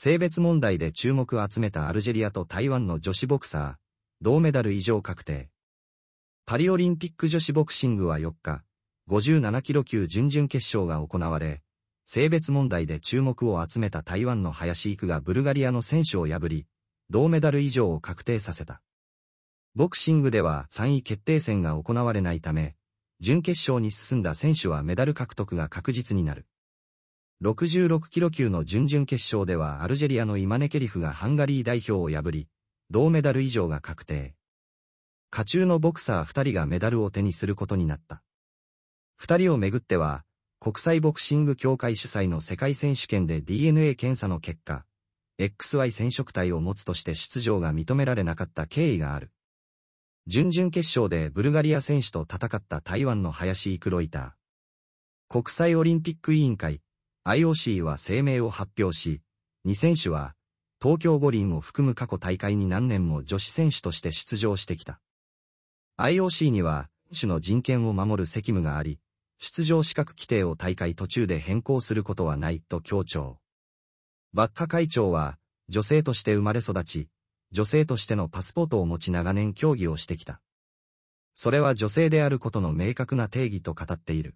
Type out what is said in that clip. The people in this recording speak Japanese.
性別問題で注目を集めたアルジェリアと台湾の女子ボクサー、銅メダル以上確定。パリオリンピック女子ボクシングは4日、57キロ級準々決勝が行われ、性別問題で注目を集めた台湾の林育がブルガリアの選手を破り、銅メダル以上を確定させた。ボクシングでは3位決定戦が行われないため、準決勝に進んだ選手はメダル獲得が確実になる。66キロ級の準々決勝ではアルジェリアのイマネケリフがハンガリー代表を破り、銅メダル以上が確定。下中のボクサー二人がメダルを手にすることになった。二人をめぐっては、国際ボクシング協会主催の世界選手権で DNA 検査の結果、XY 染色体を持つとして出場が認められなかった経緯がある。準々決勝でブルガリア選手と戦った台湾の林イクロイター。国際オリンピック委員会 IOC は声明を発表し、2選手は、東京五輪を含む過去大会に何年も女子選手として出場してきた。IOC には、選手の人権を守る責務があり、出場資格規定を大会途中で変更することはないと強調。バッハ会長は、女性として生まれ育ち、女性としてのパスポートを持ち長年競技をしてきた。それは女性であることの明確な定義と語っている。